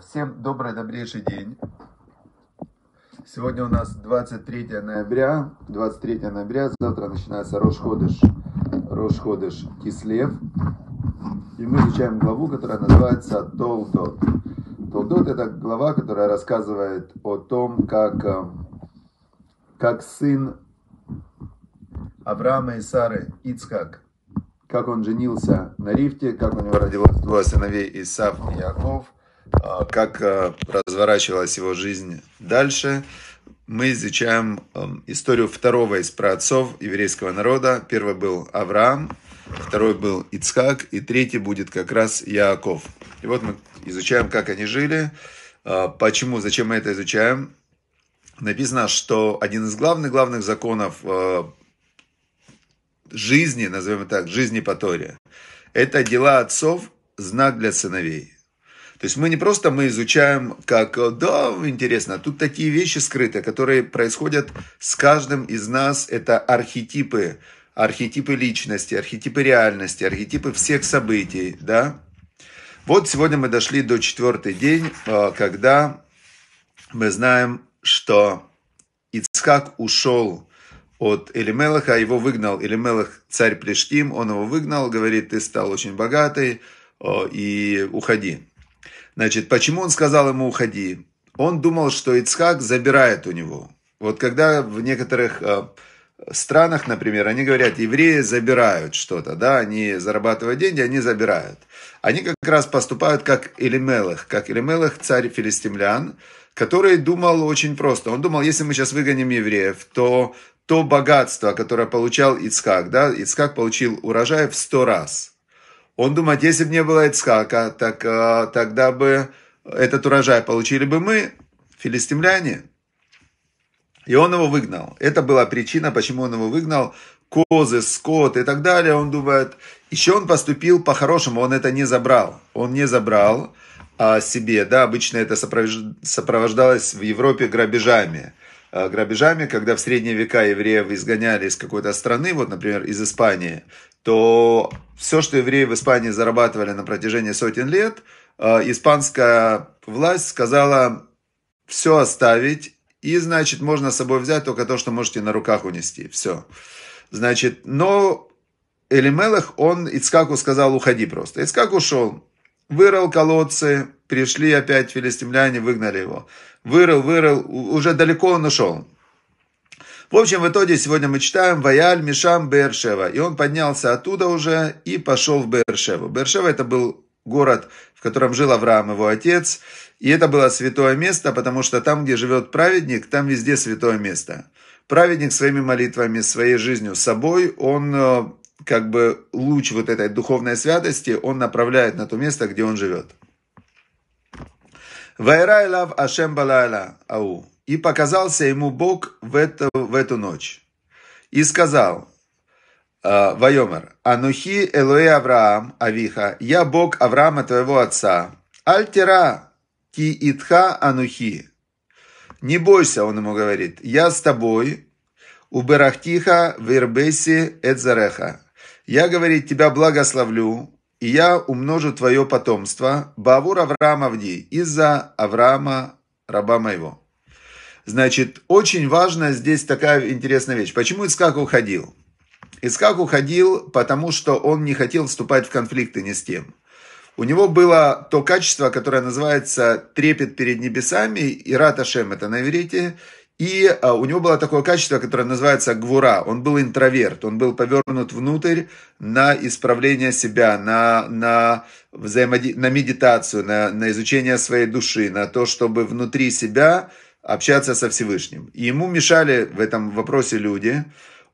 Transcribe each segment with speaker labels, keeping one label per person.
Speaker 1: Всем добрый, добрейший день. Сегодня у нас 23 ноября. 23 ноября, завтра начинается Рошходыш, Рошходыш Кислев. И мы изучаем главу, которая называется Толдот. Толдот – это глава, которая рассказывает о том, как, э, как сын Авраама и Сары, Ицхак, как он женился на рифте, как у него родилось двое сыновей Исав и Яков – а, как а, разворачивалась его жизнь дальше. Мы изучаем эм, историю второго из праотцов еврейского народа. Первый был Авраам, второй был Ицхак, и третий будет как раз Яаков. И вот мы изучаем, как они жили, а, почему, зачем мы это изучаем. Написано, что один из главных, главных законов э, жизни, назовем так, жизни по Торе, это дела отцов, знак для сыновей. То есть мы не просто мы изучаем, как, э, да, интересно, а тут такие вещи скрыты, которые происходят с каждым из нас. Это архетипы, архетипы личности, архетипы реальности, архетипы всех событий, да. Вот сегодня мы дошли до четвертый день, э, когда мы знаем, что Ицхак ушел от Элимелаха, а его выгнал Элимелах, царь Плештим, он его выгнал, говорит, ты стал очень богатый, э, и уходи. Значит, почему он сказал ему «уходи»? Он думал, что Ицхак забирает у него. Вот когда в некоторых э, странах, например, они говорят, евреи забирают что-то, да, они зарабатывают деньги, они забирают. Они как раз поступают как Элимелых, как Элимелых царь филистимлян, который думал очень просто. Он думал, если мы сейчас выгоним евреев, то то богатство, которое получал Ицхак, да, Ицхак получил урожай в сто раз – он думает, «А если бы не было Ицхака, так э, тогда бы этот урожай получили бы мы, филистимляне. И он его выгнал. Это была причина, почему он его выгнал. Козы, скот и так далее. Он думает, еще он поступил по-хорошему, он это не забрал. Он не забрал а, себе, да, обычно это сопровождалось в Европе грабежами э, грабежами, когда в средние века евреев изгоняли из какой-то страны, вот, например, из Испании, то все, что евреи в Испании зарабатывали на протяжении сотен лет, э, испанская власть сказала все оставить, и, значит, можно с собой взять только то, что можете на руках унести. Все. Значит, но Элимелах, он Ицкаку сказал, уходи просто. Ицкак ушел, вырыл колодцы, пришли опять филистимляне, выгнали его. Вырыл, вырыл, уже далеко он ушел. В общем, в итоге сегодня мы читаем Ваяль Мишам Бершева. И он поднялся оттуда уже и пошел в Бершеву. Бершева это был город, в котором жил Авраам, его отец. И это было святое место, потому что там, где живет праведник, там везде святое место. Праведник своими молитвами, своей жизнью, собой, он э, как бы луч вот этой духовной святости, он направляет на то место, где он живет. Вайрайлав Ашем Балайла Ау и показался ему Бог в эту, в эту ночь. И сказал, «А, Вайомер, Анухи Элоэ Авраам, Авиха, я Бог Авраама твоего отца, Альтера ки итха Анухи. Не бойся, он ему говорит, я с тобой, Уберахтиха Берахтиха Вербеси Эдзареха. Я, говорит, тебя благословлю, и я умножу твое потомство, Бавур Авраамовди, из-за Авраама, раба моего. Значит, очень важна здесь такая интересная вещь. Почему Ицкак уходил? Ицкак уходил, потому что он не хотел вступать в конфликты ни с тем. У него было то качество, которое называется трепет перед небесами, и раташем это на иврите, и а, у него было такое качество, которое называется гвура. Он был интроверт, он был повернут внутрь на исправление себя, на, на, взаимоди... на медитацию, на, на изучение своей души, на то, чтобы внутри себя общаться со Всевышним. И ему мешали в этом вопросе люди.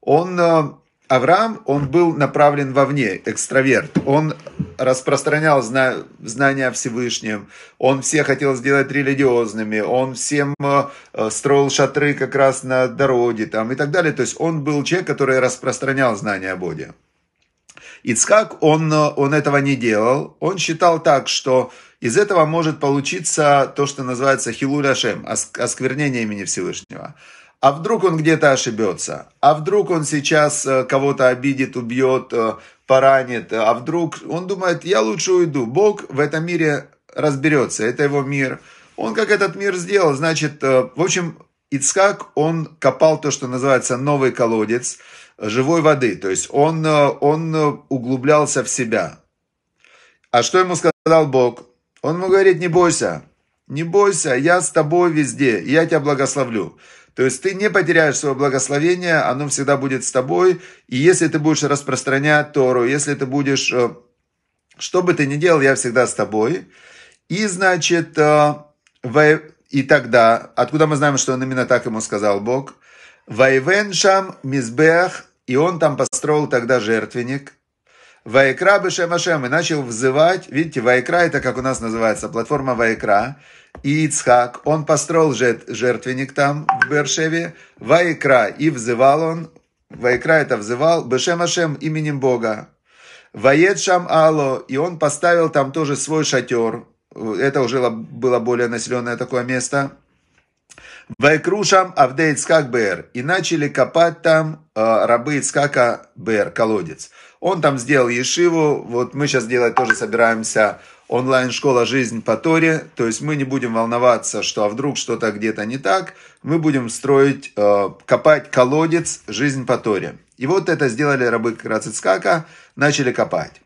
Speaker 1: Он, э, Авраам, он был направлен вовне, экстраверт. Он распространял зна- знания о Всевышнем, он все хотел сделать религиозными, он всем э, э, строил шатры как раз на дороге там и так далее. То есть он был человек, который распространял знания о Боге. Ицхак, он, он этого не делал. Он считал так, что из этого может получиться то, что называется хилуляшем, осквернение имени Всевышнего. А вдруг он где-то ошибется? А вдруг он сейчас э, кого-то обидит, убьет, э, поранит? А вдруг он думает, я лучше уйду. Бог в этом мире разберется, это его мир. Он как этот мир сделал, значит, э, в общем, Ицхак, он копал то, что называется новый колодец живой воды. То есть он, он углублялся в себя. А что ему сказал Бог? Он ему говорит, не бойся, не бойся, я с тобой везде, я тебя благословлю. То есть ты не потеряешь свое благословение, оно всегда будет с тобой. И если ты будешь распространять Тору, если ты будешь, э, что бы ты ни делал, я всегда с тобой. И значит, э, и тогда, откуда мы знаем, что он именно так ему сказал Бог? Вайвеншам мизбех, и он там построил тогда жертвенник – Вайкра Бешем Ашем, и начал взывать, видите, Вайкра, это как у нас называется, платформа Вайкра, и Ицхак, он построил жертвенник там, в Бершеве, Вайкра, и взывал он, Вайкра это взывал, Бешем Ашем, именем Бога, Ваед Шам Ало, и он поставил там тоже свой шатер, это уже было более населенное такое место, Вайкрушам Авдей Ицкак Бер. И начали копать там э, рабы Ицкака Бер, колодец. Он там сделал Ешиву. Вот мы сейчас делать тоже собираемся онлайн-школа «Жизнь по Торе». То есть мы не будем волноваться, что а вдруг что-то где-то не так. Мы будем строить, э, копать колодец «Жизнь по Торе». И вот это сделали рабы как раз Ицкака, начали копать.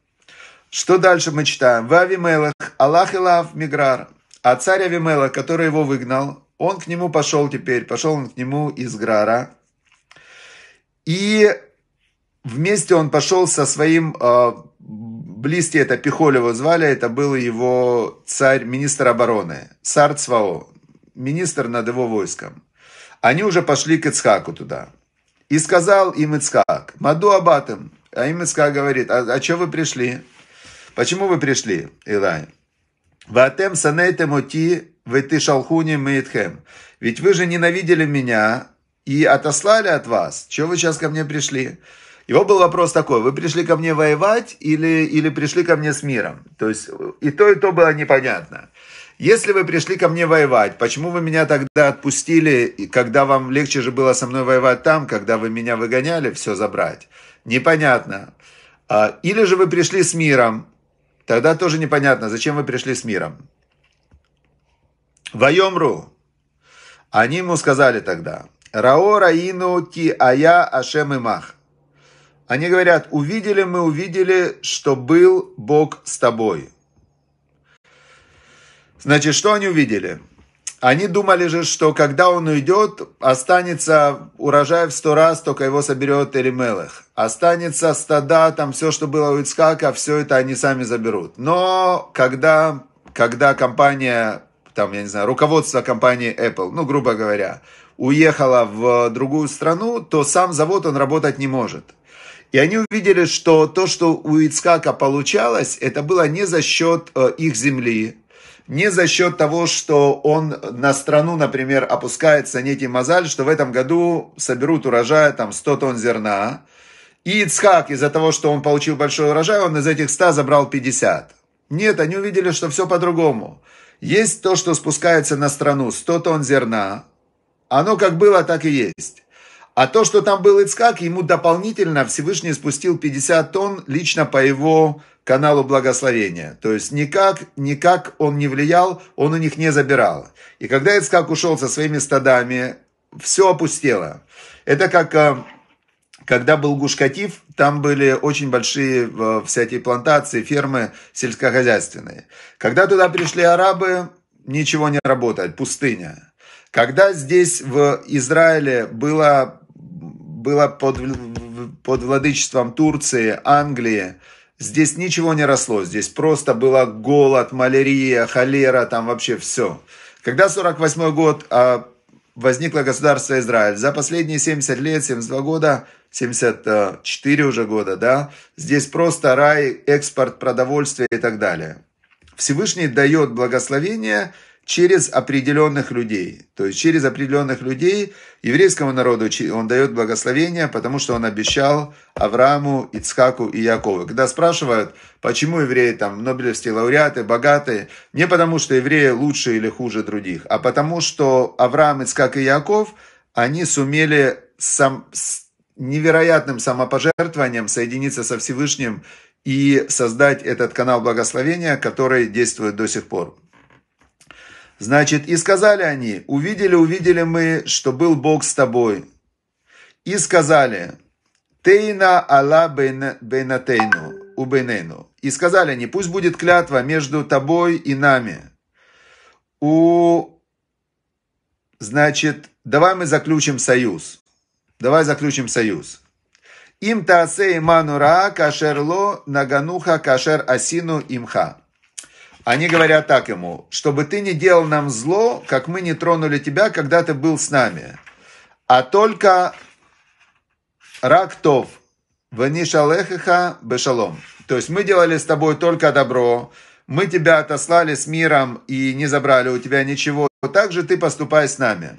Speaker 1: Что дальше мы читаем? «Вавимелах Аллах и Лав Миграр». А царь Авимелах, который его выгнал, он к нему пошел теперь, пошел он к нему из Грара. И вместе он пошел со своим э, близким, это Пихолева звали, это был его царь, министр обороны, царь Цвао, министр над его войском. Они уже пошли к Ицхаку туда. И сказал им Ицхак, Маду Абатым. А им Ицхак говорит, а, а что вы пришли? Почему вы пришли, Илай? Ватем санейтем оти ты шалхуни, Мейтхем. Ведь вы же ненавидели меня и отослали от вас. Чего вы сейчас ко мне пришли? Его был вопрос такой, вы пришли ко мне воевать или, или пришли ко мне с миром? То есть и то, и то было непонятно. Если вы пришли ко мне воевать, почему вы меня тогда отпустили, когда вам легче же было со мной воевать там, когда вы меня выгоняли, все забрать? Непонятно. «А, или же вы пришли с миром, тогда тоже непонятно, зачем вы пришли с миром. Вайомру. Они ему сказали тогда, Рао Раину Ти Ая Ашем и Мах. Они говорят, увидели мы, увидели, что был Бог с тобой. Значит, что они увидели? Они думали же, что когда он уйдет, останется урожай в сто раз, только его соберет Эримелых. Останется стада, там все, что было у Ицхака, все это они сами заберут. Но когда, когда компания там, я не знаю, руководство компании Apple, ну, грубо говоря, уехало в другую страну, то сам завод он работать не может. И они увидели, что то, что у Ицкака получалось, это было не за счет э, их земли, не за счет того, что он на страну, например, опускается некий мозаль, что в этом году соберут урожая там 100 тонн зерна. И Ицхак из-за того, что он получил большой урожай, он из этих 100 забрал 50. Нет, они увидели, что все по-другому. Есть то, что спускается на страну 100 тонн зерна. Оно как было, так и есть. А то, что там был Ицкак, ему дополнительно Всевышний спустил 50 тонн лично по его каналу благословения. То есть никак, никак он не влиял, он у них не забирал. И когда Ицкак ушел со своими стадами, все опустело. Это как э, когда был Гушкатив, там были очень большие э, всякие плантации, фермы сельскохозяйственные. Когда туда пришли арабы, ничего не работает, пустыня. Когда здесь в Израиле было, было под, под владычеством Турции, Англии, здесь ничего не росло, здесь просто было голод, малярия, холера, там вообще все. Когда 48 год а возникло государство Израиль. За последние 70 лет, 72 года, 74 уже года, да, здесь просто рай, экспорт продовольствия и так далее. Всевышний дает благословение – через определенных людей. То есть через определенных людей еврейскому народу он дает благословение, потому что он обещал Аврааму, Ицхаку и Якову. Когда спрашивают, почему евреи там нобелевские лауреаты, богатые, не потому что евреи лучше или хуже других, а потому что Авраам, Ицхак и Яков, они сумели сам, с невероятным самопожертвованием соединиться со Всевышним и создать этот канал благословения, который действует до сих пор. Значит, и сказали они, увидели, увидели мы, что был Бог с тобой. И сказали, Тейна Алла Бенатейну, Убенейну. И сказали они, пусть будет клятва между тобой и нами. У, значит, давай мы заключим союз. Давай заключим союз. Им таасей манура кашерло нагануха кашер асину имха. Они говорят так ему, чтобы ты не делал нам зло, как мы не тронули тебя, когда ты был с нами. А только рактов, ванишалехеха бешалом. То есть мы делали с тобой только добро, мы тебя отослали с миром и не забрали у тебя ничего, так же ты поступай с нами.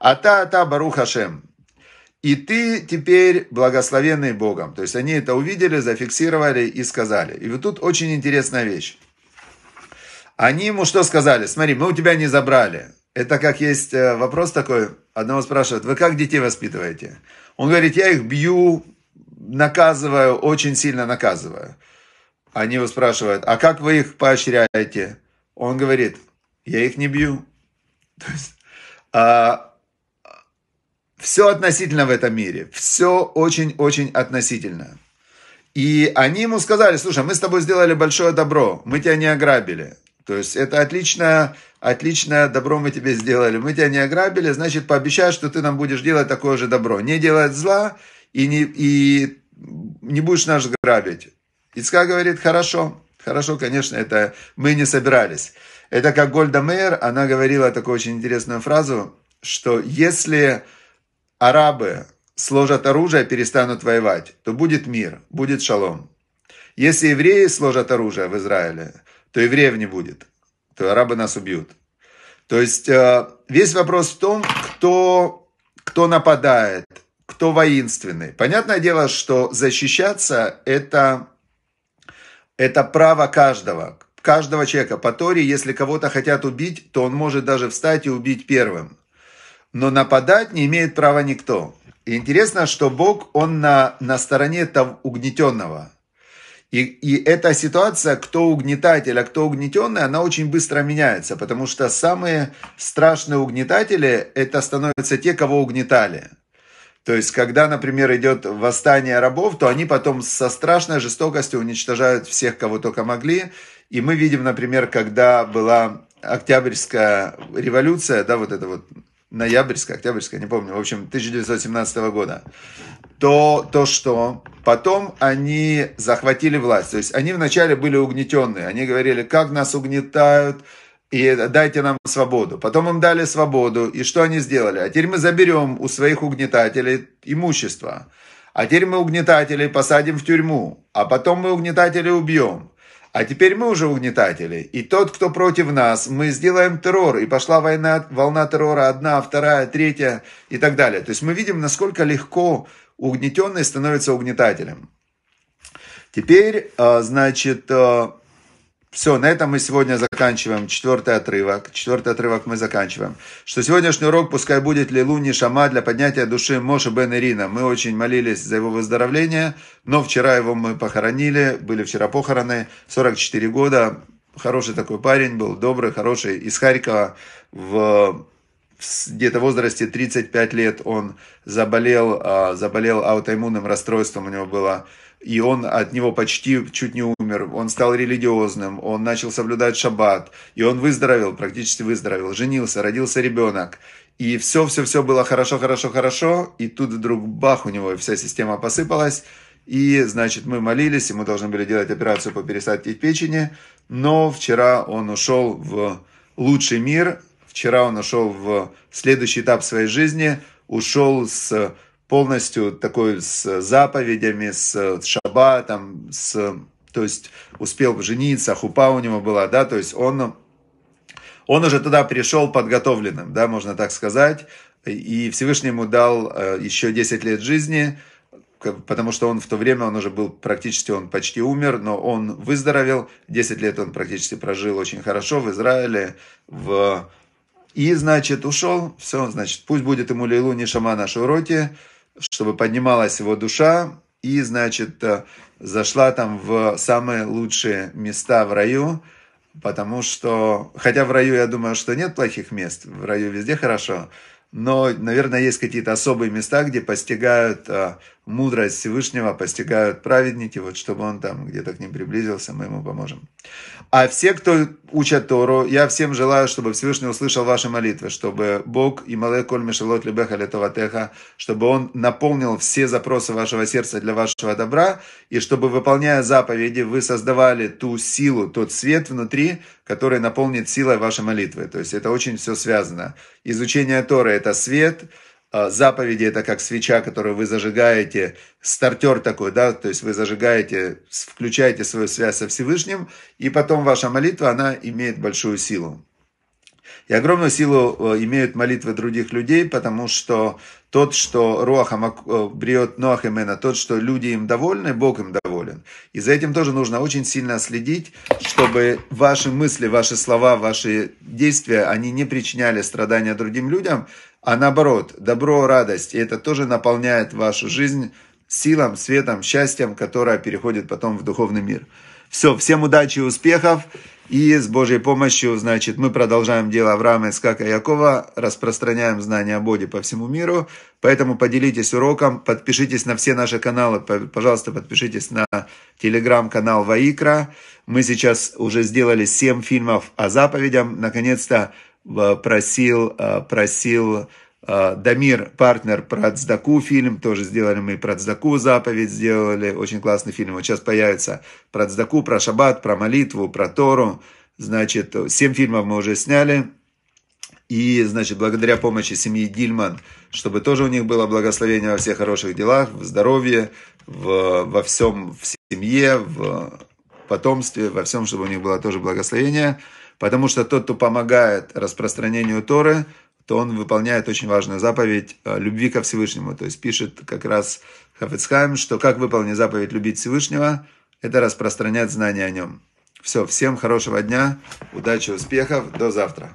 Speaker 1: Ата, ата, барухашем, И ты теперь благословенный Богом. То есть они это увидели, зафиксировали и сказали. И вот тут очень интересная вещь. Они ему что сказали? Смотри, мы у тебя не забрали. Это как есть э, вопрос такой, одного спрашивают, вы как детей воспитываете? Он говорит, я их бью, наказываю, очень сильно наказываю. Они его спрашивают, а как вы их поощряете? Он говорит, я их не бью. То есть, а, все относительно в этом мире, все очень-очень относительно. И они ему сказали, слушай, мы с тобой сделали большое добро, мы тебя не ограбили. То есть это отлично, отлично, добро мы тебе сделали. Мы тебя не ограбили, значит, пообещай, что ты нам будешь делать такое же добро. Не делать зла и не, и не будешь нас грабить. Ицка говорит, хорошо, хорошо, конечно, это мы не собирались. Это как Гольда Мейер, она говорила такую очень интересную фразу, что если арабы сложат оружие, и перестанут воевать, то будет мир, будет шалом. Если евреи сложат оружие в Израиле, то евреев не будет, то арабы нас убьют. То есть э, весь вопрос в том, кто, кто нападает, кто воинственный. Понятное дело, что защищаться это, это право каждого, каждого человека. По Торе, если кого-то хотят убить, то он может даже встать и убить первым. Но нападать не имеет права никто. И интересно, что Бог, он на, на стороне того угнетенного – и, и эта ситуация, кто угнетатель, а кто угнетенный, она очень быстро меняется, потому что самые страшные угнетатели – это становятся те, кого угнетали. То есть, когда, например, идет восстание рабов, то они потом со страшной жестокостью уничтожают всех, кого только могли. И мы видим, например, когда была Октябрьская революция, да, вот это вот ноябрьская, октябрьская, не помню, в общем, 1917 года, то, то что потом они захватили власть. То есть они вначале были угнетенные, они говорили, как нас угнетают, и дайте нам свободу. Потом им дали свободу, и что они сделали? А теперь мы заберем у своих угнетателей имущество. А теперь мы угнетателей посадим в тюрьму, а потом мы угнетателей убьем. А теперь мы уже угнетатели, и тот, кто против нас, мы сделаем террор, и пошла война, волна террора одна, вторая, третья и так далее. То есть мы видим, насколько легко угнетенный становится угнетателем. Теперь, а, значит, а, все, на этом мы сегодня заканчиваем четвертый отрывок. Четвертый отрывок мы заканчиваем. Что сегодняшний урок пускай будет Лилуни Шама для поднятия души Моши Бен Ирина. Мы очень молились за его выздоровление, но вчера его мы похоронили, были вчера похороны, 44 года. Хороший такой парень был, добрый, хороший, из Харькова. В где-то возрасте 35 лет он заболел, а, заболел аутоиммунным расстройством, у него было и он от него почти чуть не умер, он стал религиозным, он начал соблюдать шаббат, и он выздоровел, практически выздоровел, женился, родился ребенок, и все-все-все было хорошо-хорошо-хорошо, и тут вдруг бах, у него вся система посыпалась, и, значит, мы молились, ему должны были делать операцию по пересадке печени, но вчера он ушел в лучший мир, вчера он ушел в следующий этап своей жизни, ушел с полностью такой с заповедями, с э, шабатом, с, то есть успел жениться, хупа у него была, да, то есть он, он уже туда пришел подготовленным, да, можно так сказать, и Всевышнему дал э, еще 10 лет жизни, потому что он в то время, он уже был практически, он почти умер, но он выздоровел, 10 лет он практически прожил очень хорошо в Израиле, в... и, значит, ушел, все, значит, пусть будет ему лейлу не шамана шуроти, чтобы поднималась его душа и, значит, э, зашла там в самые лучшие места в раю, потому что, хотя в раю, я думаю, что нет плохих мест, в раю везде хорошо, но, наверное, есть какие-то особые места, где постигают э, мудрость Всевышнего, постигают праведники, вот чтобы он там где-то к ним приблизился, мы ему поможем. А все, кто учат Тору, я всем желаю, чтобы Всевышний услышал ваши молитвы, чтобы Бог и Малеколь Мишелот Лебеха Летоватеха, чтобы Он наполнил все запросы вашего сердца для вашего добра, и чтобы, выполняя заповеди, вы создавали ту силу, тот свет внутри, который наполнит силой ваши молитвы. То есть это очень все связано. Изучение Торы – это свет, а, заповеди это как свеча, которую вы зажигаете, стартер такой, да, то есть вы зажигаете, включаете свою связь со Всевышним, и потом ваша молитва, она имеет большую силу. И огромную силу э, имеют молитвы других людей, потому что тот, что Руаха э, бреет Ноах имена, тот, что люди им довольны, Бог им доволен. И за этим тоже нужно очень сильно следить, чтобы ваши мысли, ваши слова, ваши действия, они не причиняли страдания другим людям, а наоборот, добро, радость. И это тоже наполняет вашу жизнь силам, светом, счастьем, которое переходит потом в духовный мир. Все, всем удачи и успехов. И с Божьей помощью, значит, мы продолжаем дело Авраама, Искака и Якова, распространяем знания о Боге по всему миру. Поэтому поделитесь уроком, подпишитесь на все наши каналы, пожалуйста, подпишитесь на телеграм-канал Ваикра. Мы сейчас уже сделали 7 фильмов о заповедях, Наконец-то Э, просил, э, просил э, Дамир, партнер про Цдаку фильм, тоже сделали мы про Цдаку заповедь, сделали очень классный фильм. Вот сейчас появится про Цдаку, про Шаббат, про молитву, про Тору. Значит, семь фильмов мы уже сняли, и, значит, благодаря помощи семьи Дильман, чтобы тоже у них было благословение во всех хороших делах, в здоровье, в, во всем, в семье, в потомстве, во всем, чтобы у них было тоже благословение – Потому что тот, кто помогает распространению Торы, то он выполняет очень важную заповедь э, любви ко Всевышнему. То есть пишет как раз Хафицхайм, что как выполнить заповедь любить Всевышнего, это распространять знания о нем. Все, всем хорошего дня, удачи, успехов, до завтра.